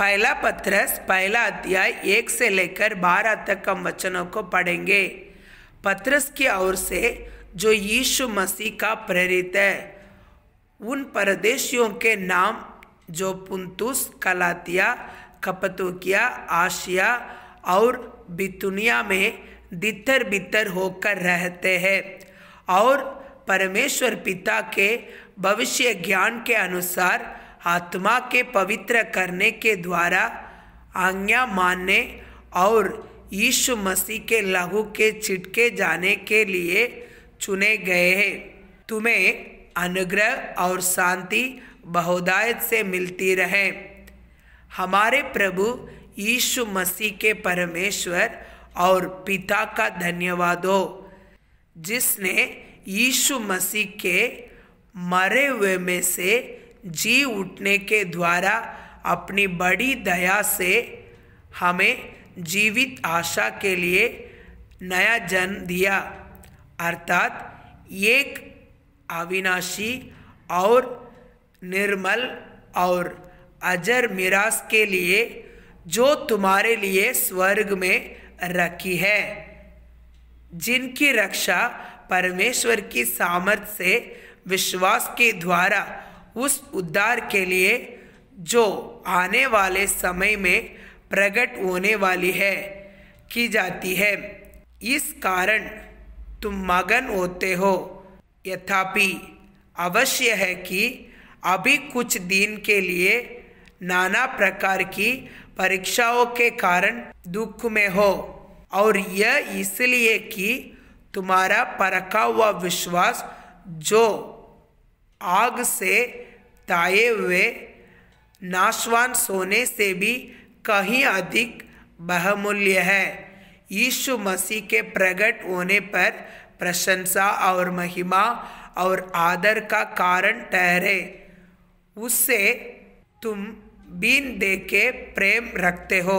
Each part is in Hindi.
पहला पत्रस पहला अध्याय एक से लेकर बारह तक हम वचनों को पढ़ेंगे पत्रस की ओर से जो यीशु मसीह का प्रेरित है उन परदेशियों के नाम जो पुंतुस कलातिया कपतुकिया आशिया और बितुनिया में दितर बितर होकर रहते हैं और परमेश्वर पिता के भविष्य ज्ञान के अनुसार आत्मा के पवित्र करने के द्वारा आज्ञा मानने और यीशु मसीह के लहू के छिटके जाने के लिए चुने गए हैं तुम्हें अनुग्रह और शांति बहुदायत से मिलती रहे हमारे प्रभु यीशु मसीह के परमेश्वर और पिता का धन्यवाद हो जिसने यीशु मसीह के मरे हुए में से जी उठने के द्वारा अपनी बड़ी दया से हमें जीवित आशा के लिए नया जन्म दिया अर्थात एक अविनाशी और निर्मल और अजर मिरास के लिए जो तुम्हारे लिए स्वर्ग में रखी है जिनकी रक्षा परमेश्वर की सामर्थ्य से विश्वास के द्वारा उस उद्धार के लिए जो आने वाले समय में प्रकट होने वाली है की जाती है इस कारण तुम मगन होते हो यथापि अवश्य है कि अभी कुछ दिन के लिए नाना प्रकार की परीक्षाओं के कारण दुख में हो और यह इसलिए कि तुम्हारा परखा हुआ विश्वास जो आग से ताए हुए नाशवान सोने से भी कहीं अधिक बहुमूल्य है यीशु मसीह के प्रकट होने पर प्रशंसा और महिमा और आदर का कारण ठहरे उससे तुम दे के प्रेम रखते हो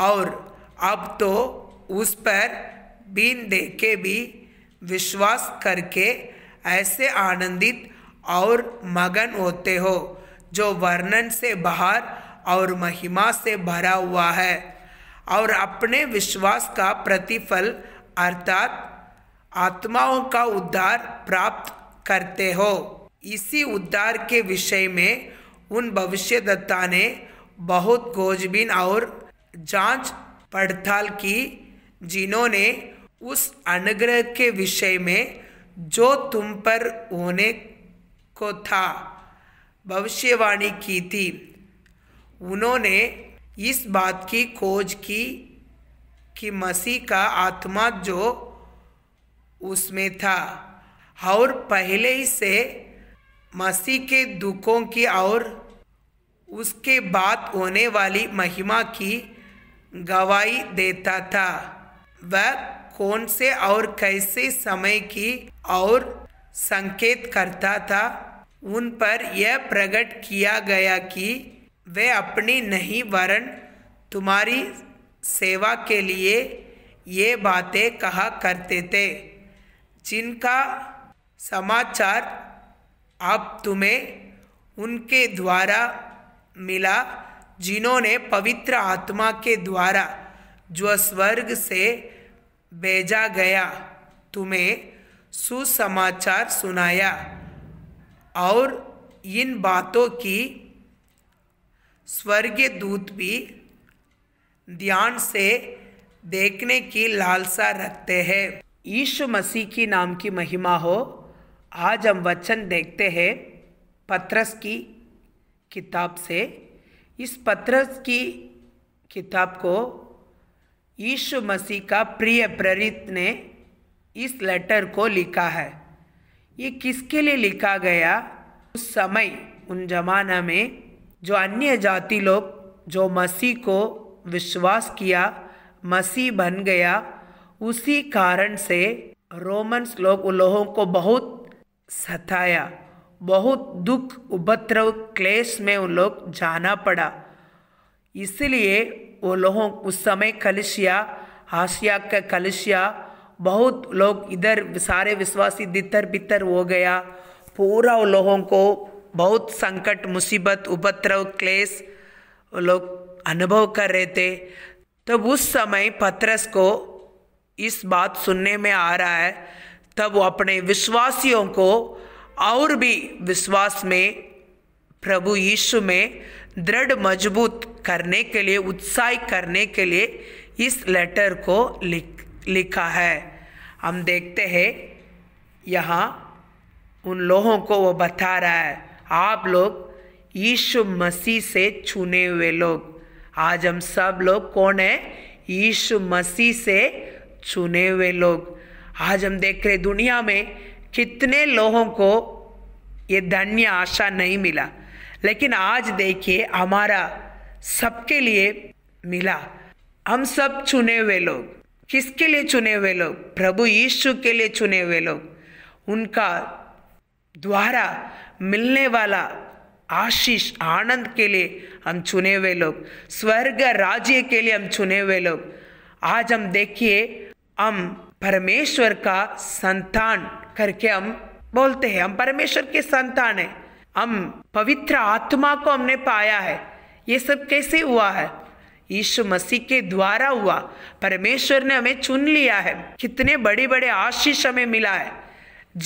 और अब तो उस पर दे के भी विश्वास करके ऐसे आनंदित और मगन होते हो जो वर्णन से बाहर और महिमा से भरा हुआ है और अपने विश्वास का प्रतिफल अर्थात आत्माओं का उद्धार प्राप्त करते हो इसी उद्धार के विषय में उन भविष्यदत्ता ने बहुत खोजबीन और जांच पड़ताल की जिन्होंने उस अनुग्रह के विषय में जो तुम पर होने को था भविष्यवाणी की थी उन्होंने इस बात की खोज की कि मसीह का आत्मा जो उसमें था और पहले ही से मसीह के दुखों की और उसके बाद होने वाली महिमा की गवाही देता था वह कौन से और कैसे समय की और संकेत करता था उन पर यह प्रकट किया गया कि वे अपनी नहीं वरण तुम्हारी सेवा के लिए ये बातें कहा करते थे जिनका समाचार आप तुम्हें उनके द्वारा मिला जिन्होंने पवित्र आत्मा के द्वारा जो स्वर्ग से भेजा गया तुम्हें सुसमाचार सुनाया और इन बातों की स्वर्गीय दूत भी ध्यान से देखने की लालसा रखते हैं यीशु मसीह की नाम की महिमा हो आज हम वचन देखते हैं पत्रस की किताब से इस पत्रस की किताब को यीशु मसीह का प्रिय प्रेरित ने इस लेटर को लिखा है ये किसके लिए लिखा गया उस समय उन जमाना में जो अन्य जाति लोग जो मसीह को विश्वास किया मसीह बन गया उसी कारण से रोमन्स लोग उन लोगों को बहुत सताया बहुत दुख उपद्रव क्लेश में उन लोग जाना पड़ा इसलिए वो लोगों उस समय कलशिया आशिया का कलशिया बहुत लोग इधर सारे विश्वासी दितर बितर हो गया पूरा लोगों को बहुत संकट मुसीबत उपद्रव क्लेश लोग अनुभव कर रहे थे तब उस समय पथरस को इस बात सुनने में आ रहा है तब वो अपने विश्वासियों को और भी विश्वास में प्रभु यीशु में दृढ़ मजबूत करने के लिए उत्साहित करने के लिए इस लेटर को लिख लिखा है हम देखते हैं यहाँ उन लोगों को वो बता रहा है आप लोग यीशु मसीह से छूने हुए लोग आज हम सब लोग कौन है यीशु मसीह से छूने हुए लोग आज हम देख रहे दुनिया में कितने लोगों को ये धन्य आशा नहीं मिला लेकिन आज देखिए हमारा सबके लिए मिला हम सब चुने हुए लोग किसके लिए चुने हुए लोग प्रभु यीशु के लिए चुने हुए लोग उनका द्वारा मिलने वाला आशीष आनंद के लिए हम चुने हुए लोग स्वर्ग राज्य के लिए हम चुने हुए लोग आज हम देखिए हम परमेश्वर का संतान करके हम बोलते हैं हम परमेश्वर के संतान है हम पवित्र आत्मा को हमने पाया है ये सब कैसे हुआ है यीशु मसीह के द्वारा हुआ परमेश्वर ने हमें चुन लिया है कितने बड़े बड़े आशीष हमें मिला है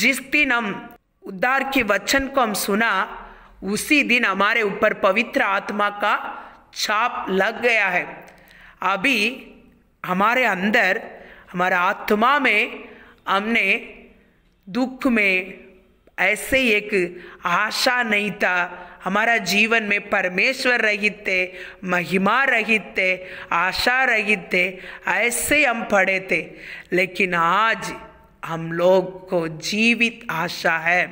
जिस दिन हम उद्धार के वचन को हम सुना उसी दिन हमारे ऊपर पवित्र आत्मा का छाप लग गया है अभी हमारे अंदर हमारे आत्मा में हमने दुख में ऐसे एक आशा नहीं था हमारा जीवन में परमेश्वर रहित थे महिमा रहित थे आशा रहित थे ऐसे हम पढ़े थे लेकिन आज हम लोग को जीवित आशा है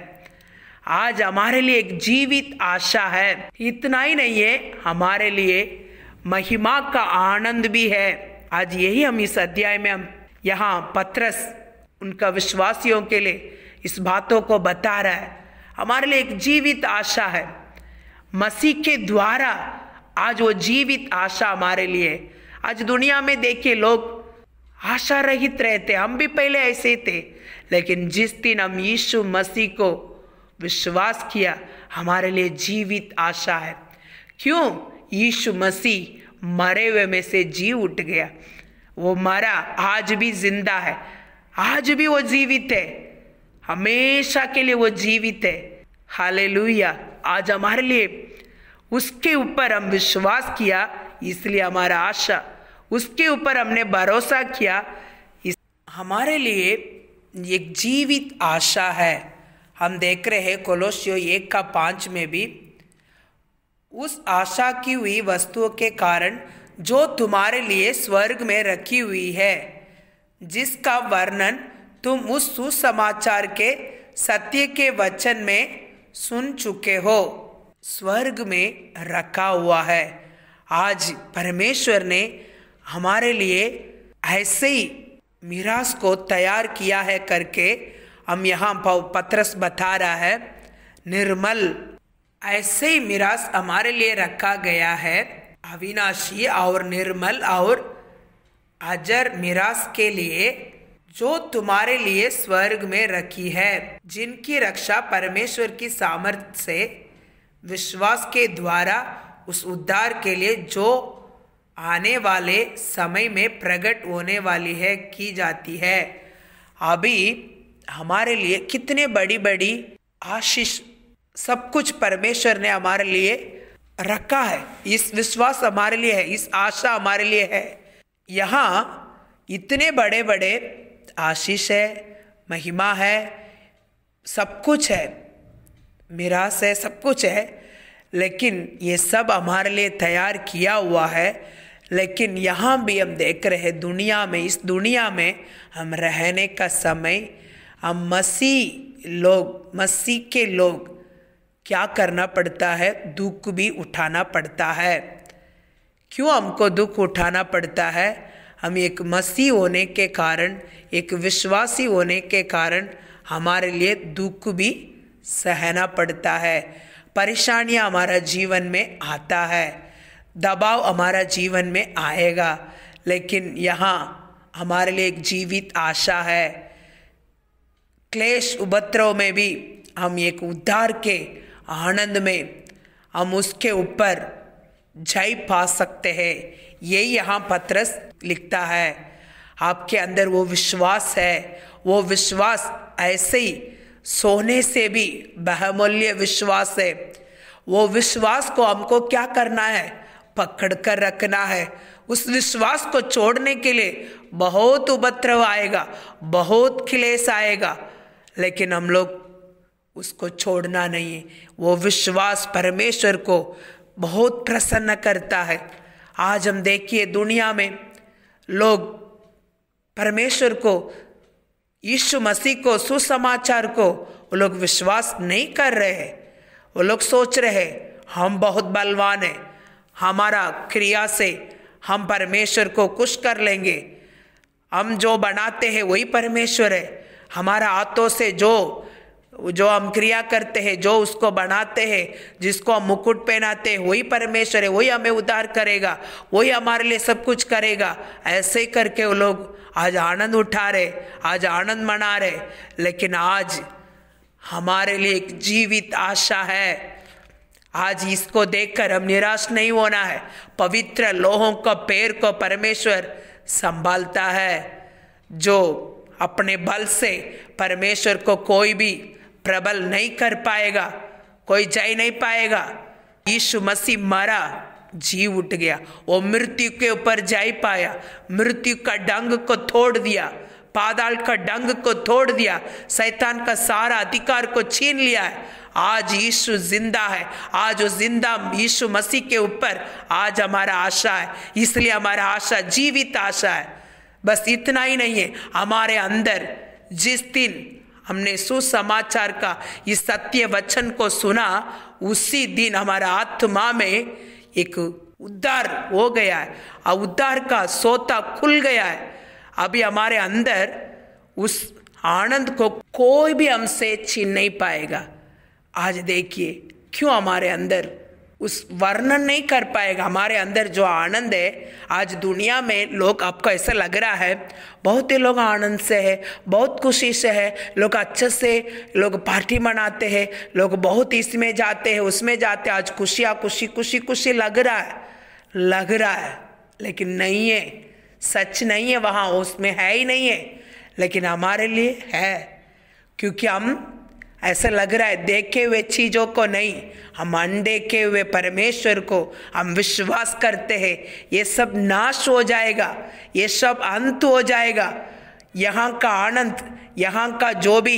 आज हमारे लिए एक जीवित आशा है इतना ही नहीं है हमारे लिए महिमा का आनंद भी है आज यही हम इस अध्याय में हम यहाँ पत्रस उनका विश्वासियों के लिए इस बातों को बता रहा है हमारे लिए एक जीवित आशा है मसीह के द्वारा आज वो जीवित आशा हमारे लिए आज दुनिया में देखिए लोग आशा रहित रहते हम भी पहले ऐसे थे लेकिन जिस दिन हम यीशु मसीह को विश्वास किया हमारे लिए जीवित आशा है क्यों यीशु मसीह मरे हुए में से जी उठ गया वो मरा आज भी जिंदा है आज भी वो जीवित है हमेशा के लिए वो जीवित है हाले आज हमारे लिए उसके ऊपर हम विश्वास किया इसलिए हमारा आशा उसके ऊपर हमने भरोसा किया इस हमारे लिए एक जीवित आशा है हम देख रहे हैं कोलोशियो एक का पाँच में भी उस आशा की हुई वस्तुओं के कारण जो तुम्हारे लिए स्वर्ग में रखी हुई है जिसका वर्णन तुम उस सुसमाचार के सत्य के वचन में सुन चुके हो स्वर्ग में रखा हुआ है आज परमेश्वर ने हमारे लिए ऐसे ही मिरास को तैयार किया है करके हम यहाँ पत्रस बता रहा है निर्मल ऐसे ही मिरास हमारे लिए रखा गया है अविनाशी और निर्मल और अजर मिरास के लिए जो तुम्हारे लिए स्वर्ग में रखी है जिनकी रक्षा परमेश्वर की सामर्थ्य से विश्वास के द्वारा उस उद्धार के लिए जो आने वाले समय में प्रकट होने वाली है की जाती है अभी हमारे लिए कितने बड़ी बड़ी आशीष सब कुछ परमेश्वर ने हमारे लिए रखा है इस विश्वास हमारे लिए है इस आशा हमारे लिए है यहाँ इतने बड़े बड़े आशीष है महिमा है सब कुछ है मिरास है सब कुछ है लेकिन ये सब हमारे लिए तैयार किया हुआ है लेकिन यहाँ भी हम देख रहे हैं दुनिया में इस दुनिया में हम रहने का समय हम मसी लोग मसीह के लोग क्या करना पड़ता है दुख भी उठाना पड़ता है क्यों हमको दुख उठाना पड़ता है हम एक मसीह होने के कारण एक विश्वासी होने के कारण हमारे लिए दुख भी सहना पड़ता है परेशानियाँ हमारा जीवन में आता है दबाव हमारा जीवन में आएगा लेकिन यहाँ हमारे लिए एक जीवित आशा है क्लेश उपद्रव में भी हम एक उद्धार के आनंद में हम उसके ऊपर जय पा सकते हैं ये यहाँ पत्रस लिखता है आपके अंदर वो विश्वास है वो विश्वास ऐसे ही सोने से भी बहमूल्य विश्वास है वो विश्वास को हमको क्या करना है पकड़ कर रखना है उस विश्वास को छोड़ने के लिए बहुत उपद्रव आएगा बहुत क्लेश आएगा लेकिन हम लोग उसको छोड़ना नहीं है वो विश्वास परमेश्वर को बहुत प्रसन्न करता है आज हम देखिए दुनिया में लोग परमेश्वर को यीशु मसीह को सुसमाचार को वो लोग विश्वास नहीं कर रहे हैं वो लोग सोच रहे हैं हम बहुत बलवान हैं हमारा क्रिया से हम परमेश्वर को कुछ कर लेंगे हम जो बनाते हैं वही परमेश्वर है हमारा हाथों से जो जो हम क्रिया करते हैं जो उसको बनाते हैं जिसको हम मुकुट पहनाते हैं वही परमेश्वर है वही हमें उद्धार करेगा वही हमारे लिए सब कुछ करेगा ऐसे करके वो लोग आज आनंद उठा रहे आज आनंद मना रहे लेकिन आज हमारे लिए एक जीवित आशा है आज इसको देखकर हम निराश नहीं होना है पवित्र लोहों का पैर को परमेश्वर संभालता है जो अपने बल से परमेश्वर को कोई भी प्रबल नहीं कर पाएगा कोई जय नहीं पाएगा यीशु मसीह मरा जीव उठ गया वो मृत्यु के ऊपर जा पाया मृत्यु का डंग को तोड़ दिया पादाल का डंग को तोड़ दिया सैतान का सारा अधिकार को छीन लिया है आज यीशु जिंदा है आज वो जिंदा यीशु मसीह के ऊपर आज हमारा आशा है इसलिए हमारा आशा जीवित आशा है बस इतना ही नहीं है हमारे अंदर जिस दिन हमने सुसमाचार का इस सत्य वचन को सुना उसी दिन हमारा आत्मा में एक उद्धार हो गया है और उद्धार का सोता खुल गया है अभी हमारे अंदर उस आनंद को कोई भी हमसे छीन नहीं पाएगा आज देखिए क्यों हमारे अंदर उस वर्णन नहीं कर पाएगा हमारे अंदर जो आनंद है आज दुनिया में लोग आपको ऐसा लग रहा है बहुत ही लोग आनंद से है बहुत खुशी से है लोग अच्छे से लोग पार्टी मनाते हैं लोग बहुत इसमें जाते हैं उसमें जाते हैं आज खुशियाँ खुशी खुशी खुशी लग रहा है लग रहा है लेकिन नहीं है सच नहीं है वहाँ उसमें है ही नहीं है लेकिन हमारे लिए है क्योंकि हम ऐसा लग रहा है देखे हुए चीज़ों को नहीं हम अनदेखे हुए परमेश्वर को हम विश्वास करते हैं ये सब नाश हो जाएगा ये सब अंत हो जाएगा यहाँ का आनंद यहाँ का जो भी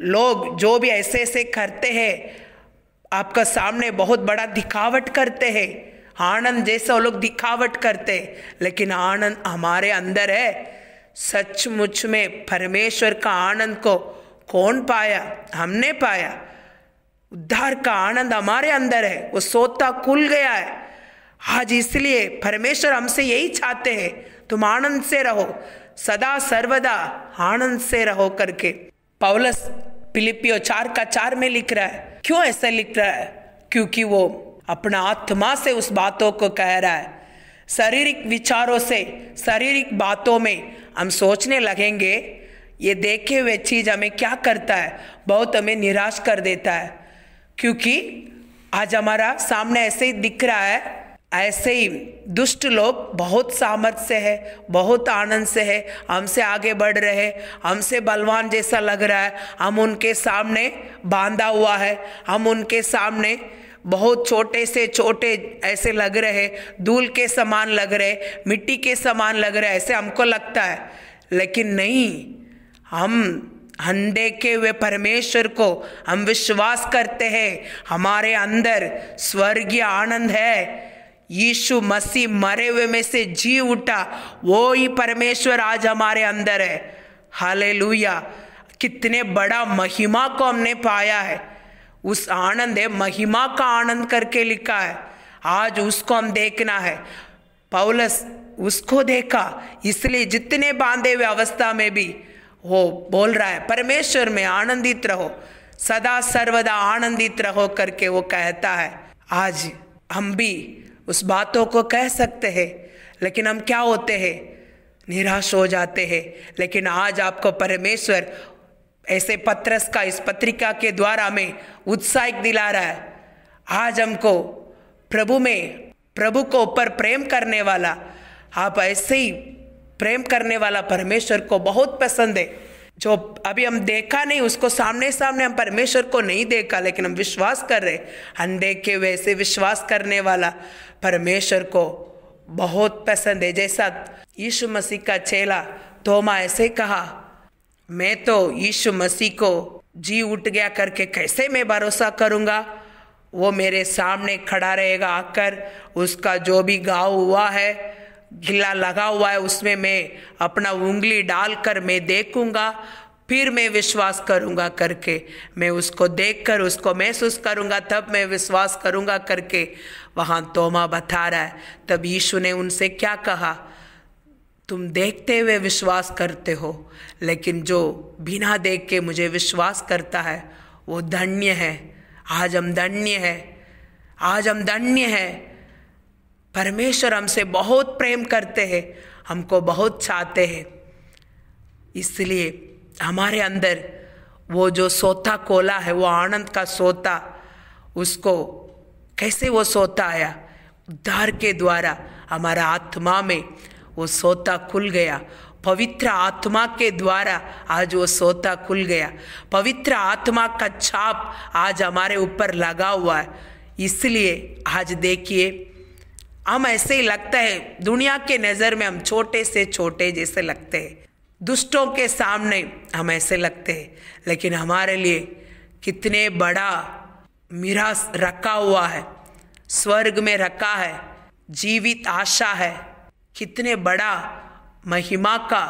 लोग जो भी ऐसे ऐसे करते हैं आपका सामने बहुत बड़ा दिखावट करते हैं आनंद जैसा लोग दिखावट करते हैं लेकिन आनंद हमारे अंदर है सचमुच में परमेश्वर का आनंद को कौन पाया हमने पाया उद्धार का आनंद हमारे अंदर है वो सोता खुल गया है आज इसलिए परमेश्वर हमसे यही चाहते हैं तुम आनंद से रहो सदा सर्वदा आनंद से रहो करके पावलस पिलिपियो चार का चार में लिख रहा है क्यों ऐसा लिख रहा है क्योंकि वो अपना आत्मा से उस बातों को कह रहा है शारीरिक विचारों से शारीरिक बातों में हम सोचने लगेंगे ये देखे हुए चीज़ हमें क्या करता है बहुत हमें निराश कर देता है क्योंकि आज हमारा सामने ऐसे ही दिख रहा है ऐसे ही दुष्ट लोग बहुत सामर्थ्य से है बहुत आनंद से है हमसे आगे बढ़ रहे हमसे बलवान जैसा लग रहा है हम उनके सामने बांधा हुआ है हम उनके सामने बहुत छोटे से छोटे ऐसे लग रहे धूल के समान लग रहे मिट्टी के समान लग रहे ऐसे हमको लगता है लेकिन नहीं हम हम देखे हुए परमेश्वर को हम विश्वास करते हैं हमारे अंदर स्वर्गीय आनंद है यीशु मसीह मरे हुए में से जी उठा वो ही परमेश्वर आज हमारे अंदर है हाले कितने बड़ा महिमा को हमने पाया है उस आनंद है महिमा का आनंद करके लिखा है आज उसको हम देखना है पौलस उसको देखा इसलिए जितने बांधे हुए अवस्था में भी वो बोल रहा है परमेश्वर में आनंदित रहो सदा सर्वदा आनंदित रहो करके वो कहता है आज हम भी उस बातों को कह सकते हैं लेकिन हम क्या होते हैं निराश हो जाते हैं लेकिन आज आपको परमेश्वर ऐसे पत्रस का इस पत्रिका के द्वारा में उत्साहित दिला रहा है आज हमको प्रभु में प्रभु को ऊपर प्रेम करने वाला आप ऐसे ही प्रेम करने वाला परमेश्वर को बहुत पसंद है जो अभी हम देखा नहीं उसको सामने सामने हम परमेश्वर को नहीं देखा लेकिन हम विश्वास कर रहे अनदेखे वैसे विश्वास करने वाला परमेश्वर को बहुत पसंद है जैसा यीशु मसीह का चेला तोमा ऐसे कहा मैं तो यीशु मसीह को जी उठ गया करके कैसे मैं भरोसा करूँगा वो मेरे सामने खड़ा रहेगा आकर उसका जो भी गाँव हुआ है घिला लगा हुआ है उसमें मैं अपना उंगली डालकर मैं देखूंगा फिर मैं विश्वास करूंगा करके मैं उसको देखकर उसको महसूस करूंगा तब मैं विश्वास करूंगा करके वहाँ तोमा बता रहा है तब यीशु ने उनसे क्या कहा तुम देखते हुए विश्वास करते हो लेकिन जो बिना देख के मुझे विश्वास करता है वो धन्य है आज हम धन्य है आज हम धन्य है परमेश्वर हमसे बहुत प्रेम करते हैं हमको बहुत चाहते हैं इसलिए हमारे अंदर वो जो सोता कोला है वो आनंद का सोता उसको कैसे वो सोता आया उद्धार के द्वारा हमारा आत्मा में वो सोता खुल गया पवित्र आत्मा के द्वारा आज वो सोता खुल गया पवित्र आत्मा का छाप आज हमारे ऊपर लगा हुआ है इसलिए आज देखिए हम ऐसे ही लगता है दुनिया के नज़र में हम छोटे से छोटे जैसे लगते हैं दुष्टों के सामने हम ऐसे लगते हैं लेकिन हमारे लिए कितने बड़ा मीरा रखा हुआ है स्वर्ग में रखा है जीवित आशा है कितने बड़ा महिमा का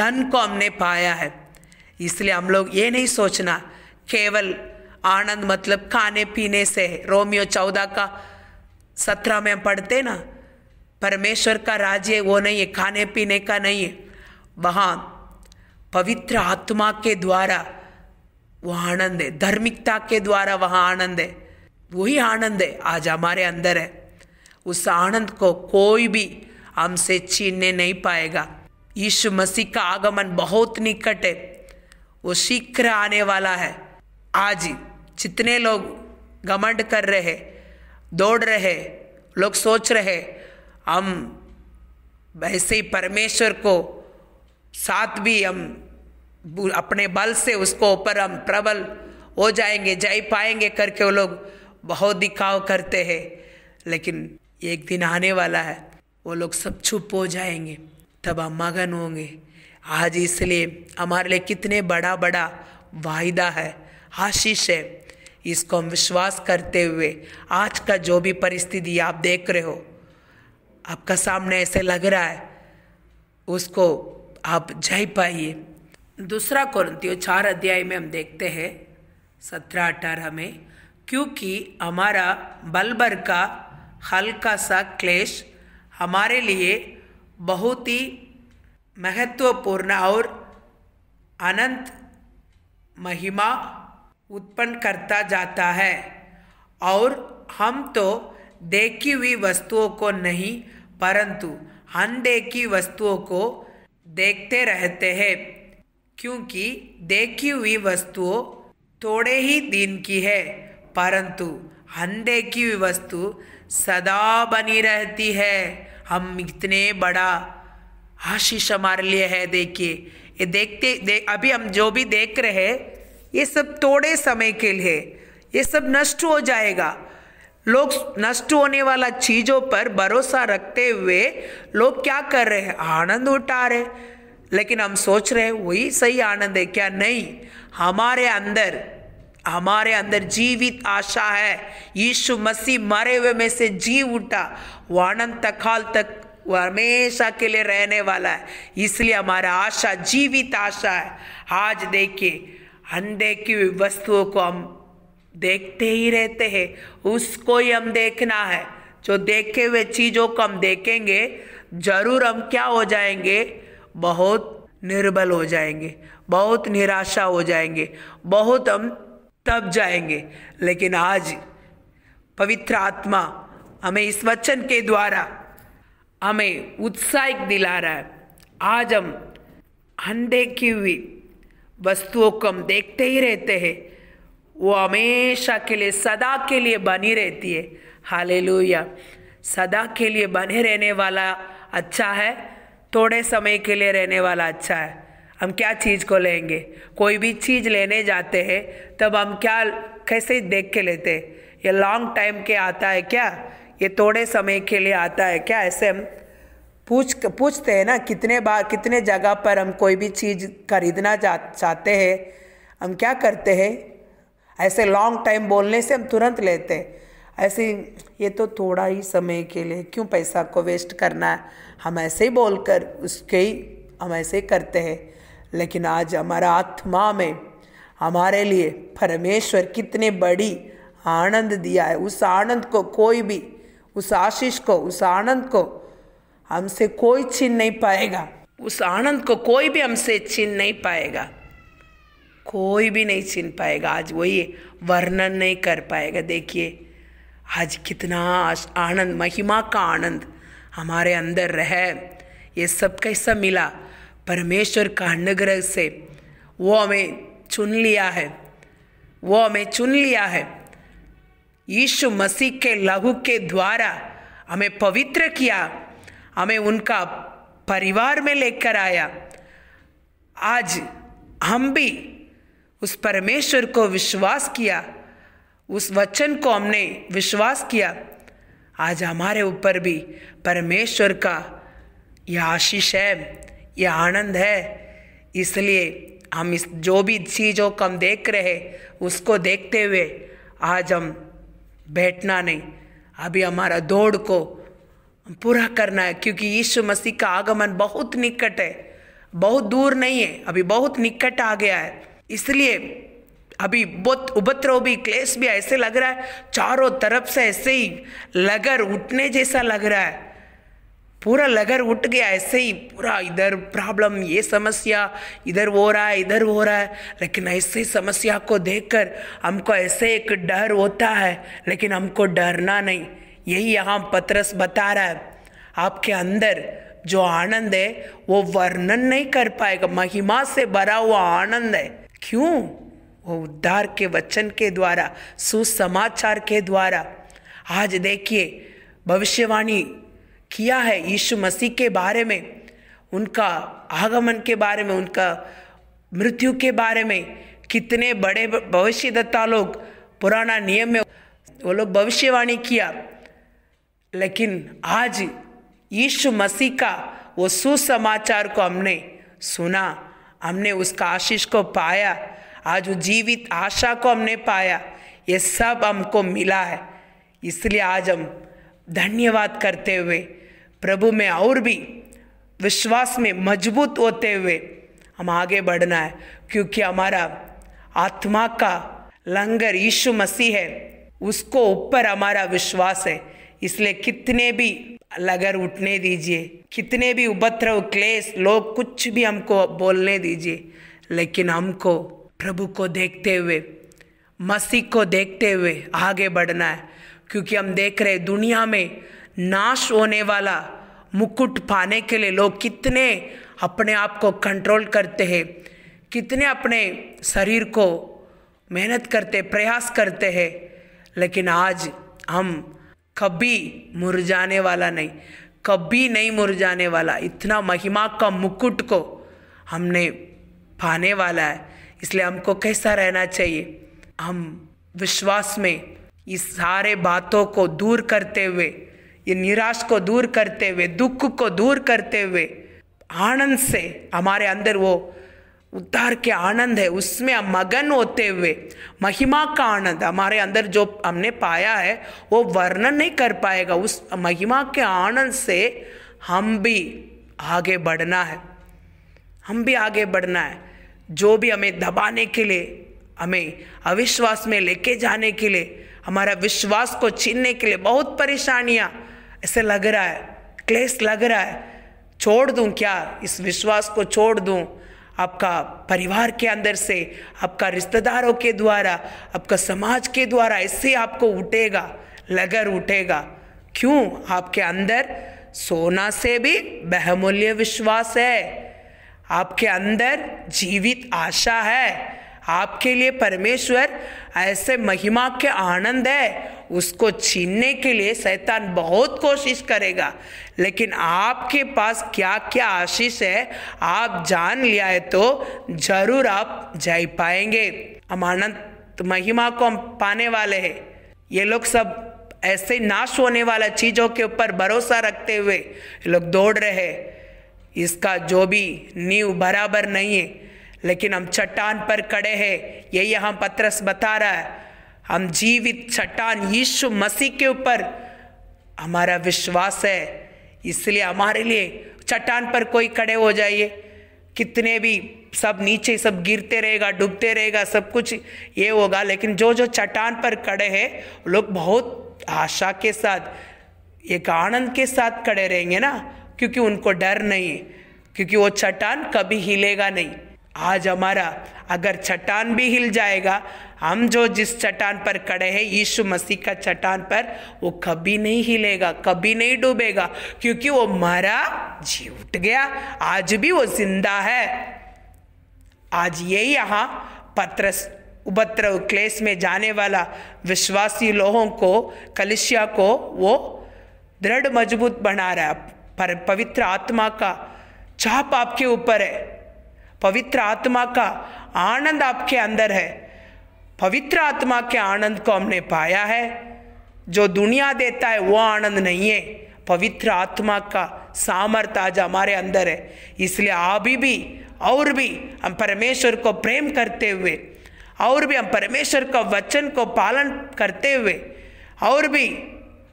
धन को हमने पाया है इसलिए हम लोग ये नहीं सोचना केवल आनंद मतलब खाने पीने से रोमियो चौदह का सत्रह में पढ़ते ना परमेश्वर का राज्य वो नहीं है खाने पीने का नहीं है वहाँ पवित्र आत्मा के द्वारा वह आनंद है धार्मिकता के द्वारा वहाँ आनंद है वही आनंद है आज हमारे अंदर है उस आनंद को कोई भी हमसे छीनने नहीं पाएगा यीशु मसीह का आगमन बहुत निकट है वो शीघ्र आने वाला है आज जितने लोग घमंड कर रहे हैं दौड़ रहे लोग सोच रहे हम वैसे ही परमेश्वर को साथ भी हम अपने बल से उसको ऊपर हम प्रबल हो जाएंगे जय पाएंगे करके वो लोग बहुत दिखाव करते हैं लेकिन एक दिन आने वाला है वो लोग सब छुप हो जाएंगे तब हम मगन होंगे आज इसलिए हमारे लिए कितने बड़ा बड़ा वायदा है आशीष है इसको हम विश्वास करते हुए आज का जो भी परिस्थिति आप देख रहे हो आपका सामने ऐसे लग रहा है उसको आप जय पाइए दूसरा कोरंतियों चार अध्याय में हम देखते हैं सत्रह अठारह में क्योंकि हमारा बलबर का हल्का सा क्लेश हमारे लिए बहुत ही महत्वपूर्ण और अनंत महिमा उत्पन्न करता जाता है और हम तो देखी हुई वस्तुओं को नहीं परंतु अनदेखी वस्तुओं को देखते रहते हैं क्योंकि देखी हुई वस्तुओं थोड़े ही दिन की है परंतु अनदेखी हुई वस्तु सदा बनी रहती है हम इतने बड़ा आशीष हमारे लिए है देखिए ये देखते दे, अभी हम जो भी देख रहे हैं ये सब थोड़े समय के लिए ये सब नष्ट हो जाएगा लोग नष्ट होने वाला चीजों पर भरोसा रखते हुए लोग क्या कर रहे हैं आनंद उठा रहे लेकिन हम सोच रहे हैं वही सही आनंद है क्या नहीं हमारे अंदर हमारे अंदर जीवित आशा है यीशु मसीह मरे हुए में से जी उठा वो आनंद तकाल तक वो हमेशा के लिए रहने वाला है इसलिए हमारा आशा जीवित आशा है आज देखिए अंधे की वस्तुओं को हम देखते ही रहते हैं उसको ही हम देखना है जो देखे हुए चीज़ों को हम देखेंगे ज़रूर हम क्या हो जाएंगे बहुत निर्बल हो जाएंगे बहुत निराशा हो जाएंगे बहुत हम तब जाएंगे लेकिन आज पवित्र आत्मा हमें इस वचन के द्वारा हमें उत्साहित दिला रहा है आज हम अंधे की हुई वस्तुओं को हम देखते ही रहते हैं वो हमेशा के लिए सदा के लिए बनी रहती है हाले सदा के लिए बने रहने वाला अच्छा है थोड़े समय के लिए रहने वाला अच्छा है हम क्या चीज़ को लेंगे कोई भी चीज़ लेने जाते हैं तब हम क्या कैसे देख के लेते हैं ये लॉन्ग टाइम के आता है क्या ये थोड़े समय के लिए आता है क्या ऐसे हम पूछ पूछते हैं ना कितने बार कितने जगह पर हम कोई भी चीज़ खरीदना जा चाहते हैं हम क्या करते हैं ऐसे लॉन्ग टाइम बोलने से हम तुरंत लेते हैं ऐसे ये तो थोड़ा ही समय के लिए क्यों पैसा को वेस्ट करना है हम ऐसे ही बोल कर उसके ही हम ऐसे ही करते हैं लेकिन आज हमारा आत्मा में हमारे लिए परमेश्वर कितने बड़ी आनंद दिया है उस आनंद को कोई भी उस आशीष को उस आनंद को हमसे कोई छीन नहीं पाएगा उस आनंद को कोई भी हमसे छीन नहीं पाएगा कोई भी नहीं छीन पाएगा आज वही वर्णन नहीं कर पाएगा देखिए आज कितना आनंद महिमा का आनंद हमारे अंदर रहे ये सब कैसा मिला परमेश्वर का अनुग्रह से वो हमें चुन लिया है वो हमें चुन लिया है यीशु मसीह के लहू के द्वारा हमें पवित्र किया हमें उनका परिवार में लेकर आया आज हम भी उस परमेश्वर को विश्वास किया उस वचन को हमने विश्वास किया आज हमारे ऊपर भी परमेश्वर का यह आशीष है यह आनंद है इसलिए हम इस जो भी चीज़ों को हम देख रहे उसको देखते हुए आज हम बैठना नहीं अभी हमारा दौड़ को पूरा करना है क्योंकि यीशु मसीह का आगमन बहुत निकट है बहुत दूर नहीं है अभी बहुत निकट आ गया है इसलिए अभी बहुत उपद्रव भी क्लेश भी ऐसे लग रहा है चारों तरफ से ऐसे ही लगर उठने जैसा लग रहा है पूरा लगर उठ गया ऐसे ही पूरा इधर प्रॉब्लम ये समस्या इधर हो रहा है इधर हो रहा है लेकिन ऐसे समस्या को देखकर हमको ऐसे एक डर होता है लेकिन हमको डरना नहीं यही यहाँ पत्रस बता रहा है आपके अंदर जो आनंद है वो वर्णन नहीं कर पाएगा महिमा से भरा हुआ आनंद है क्यों वो उद्धार के वचन के द्वारा सुसमाचार के द्वारा आज देखिए भविष्यवाणी किया है यीशु मसीह के बारे में उनका आगमन के बारे में उनका मृत्यु के बारे में कितने बड़े भविष्यदत्ता लोग पुराना नियम में वो लोग भविष्यवाणी किया लेकिन आज यीशु मसीह का वो सुसमाचार को हमने सुना हमने उसका आशीष को पाया आज वो जीवित आशा को हमने पाया ये सब हमको मिला है इसलिए आज हम धन्यवाद करते हुए प्रभु में और भी विश्वास में मजबूत होते हुए हम आगे बढ़ना है क्योंकि हमारा आत्मा का लंगर यीशु मसीह है उसको ऊपर हमारा विश्वास है इसलिए कितने भी लगर उठने दीजिए कितने भी उपद्रव क्लेश लोग कुछ भी हमको बोलने दीजिए लेकिन हमको प्रभु को देखते हुए मसीह को देखते हुए आगे बढ़ना है क्योंकि हम देख रहे दुनिया में नाश होने वाला मुकुट पाने के लिए लोग कितने अपने आप को कंट्रोल करते हैं कितने अपने शरीर को मेहनत करते प्रयास करते हैं लेकिन आज हम कभी मुरझाने वाला नहीं कभी नहीं मुरझाने वाला इतना महिमा का मुकुट को हमने पाने वाला है इसलिए हमको कैसा रहना चाहिए हम विश्वास में इस सारे बातों को दूर करते हुए ये निराश को दूर करते हुए दुख को दूर करते हुए आनंद से हमारे अंदर वो उद्धार के आनंद है उसमें मगन होते हुए महिमा का आनंद हमारे अंदर जो हमने पाया है वो वर्णन नहीं कर पाएगा उस महिमा के आनंद से हम भी आगे बढ़ना है हम भी आगे बढ़ना है जो भी हमें दबाने के लिए हमें अविश्वास में लेके जाने के लिए हमारा विश्वास को छीनने के लिए बहुत परेशानियाँ ऐसे लग रहा है क्लेश लग रहा है छोड़ दूँ क्या इस विश्वास को छोड़ दूँ आपका परिवार के अंदर से आपका रिश्तेदारों के द्वारा आपका समाज के द्वारा इससे आपको उठेगा लगर उठेगा क्यों आपके अंदर सोना से भी बहुमूल्य विश्वास है आपके अंदर जीवित आशा है आपके लिए परमेश्वर ऐसे महिमा के आनंद है उसको छीनने के लिए शैतान बहुत कोशिश करेगा लेकिन आपके पास क्या क्या आशीष है आप जान लिया है तो जरूर आप जा पाएंगे हम अनंत महिमा को हम पाने वाले हैं ये लोग सब ऐसे नाश होने वाला चीज़ों के ऊपर भरोसा रखते हुए ये लोग दौड़ रहे इसका जो भी नींव बराबर नहीं है लेकिन हम चट्टान पर खड़े हैं यही हम पत्रस बता रहा है हम जीवित चट्टान यीशु मसीह के ऊपर हमारा विश्वास है इसलिए हमारे लिए चट्टान पर कोई खड़े हो जाइए कितने भी सब नीचे सब गिरते रहेगा डूबते रहेगा सब कुछ ये होगा लेकिन जो जो चट्टान पर खड़े हैं लोग बहुत आशा के साथ एक आनंद के साथ खड़े रहेंगे ना क्योंकि उनको डर नहीं है क्योंकि वो चट्टान कभी हिलेगा नहीं आज हमारा अगर चट्टान भी हिल जाएगा हम जो जिस चट्टान पर खड़े हैं यीशु मसीह का चट्टान पर वो कभी नहीं हिलेगा कभी नहीं डूबेगा क्योंकि वो मरा जी उठ गया आज भी वो जिंदा है आज यही यहां पत्रस उपद्रव क्लेश में जाने वाला विश्वासी लोगों को कलिशिया को वो दृढ़ मजबूत बना रहा है पर पवित्र आत्मा का छाप आपके ऊपर है पवित्र आत्मा का आनंद आपके अंदर है पवित्र आत्मा के आनंद को हमने पाया है जो दुनिया देता है वो आनंद नहीं है पवित्र आत्मा का सामर्थ्य आज हमारे अंदर है इसलिए अभी भी और भी हम परमेश्वर को प्रेम करते हुए और भी हम परमेश्वर का वचन को पालन करते हुए और भी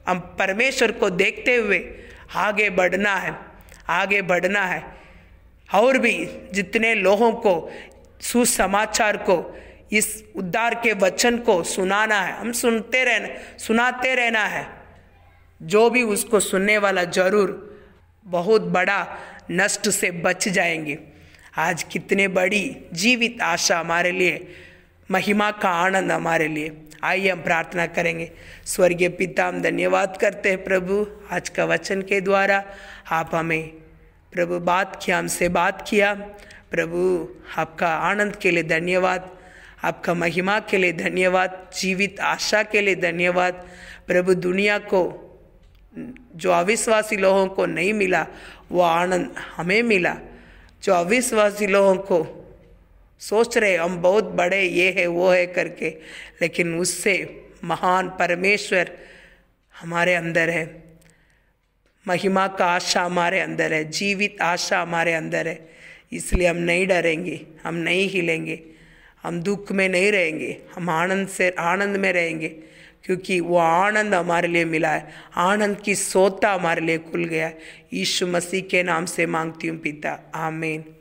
हम परमेश्वर को देखते हुए आगे बढ़ना है आगे बढ़ना है और भी जितने लोगों को सुसमाचार को इस उद्धार के वचन को सुनाना है हम सुनते रहना सुनाते रहना है जो भी उसको सुनने वाला जरूर बहुत बड़ा नष्ट से बच जाएंगे आज कितने बड़ी जीवित आशा हमारे लिए महिमा का आनंद हमारे लिए आइए हम प्रार्थना करेंगे स्वर्गीय पिता हम धन्यवाद करते हैं प्रभु आज का वचन के द्वारा आप हमें प्रभु बात किया हमसे बात किया प्रभु आपका आनंद के लिए धन्यवाद आपका महिमा के लिए धन्यवाद जीवित आशा के लिए धन्यवाद प्रभु दुनिया को जो अविश्वासी लोगों को नहीं मिला वो आनंद हमें मिला जो अविश्वासी लोगों को सोच रहे हम बहुत बड़े ये है वो है करके लेकिन उससे महान परमेश्वर हमारे अंदर है महिमा का आशा हमारे अंदर है जीवित आशा हमारे अंदर है इसलिए हम नहीं डरेंगे हम नहीं हिलेंगे हम दुख में नहीं रहेंगे हम आनंद से आनंद में रहेंगे क्योंकि वो आनंद हमारे लिए मिला है आनंद की सोता हमारे लिए खुल गया है यीशु मसीह के नाम से मांगती हूँ पिता आमीन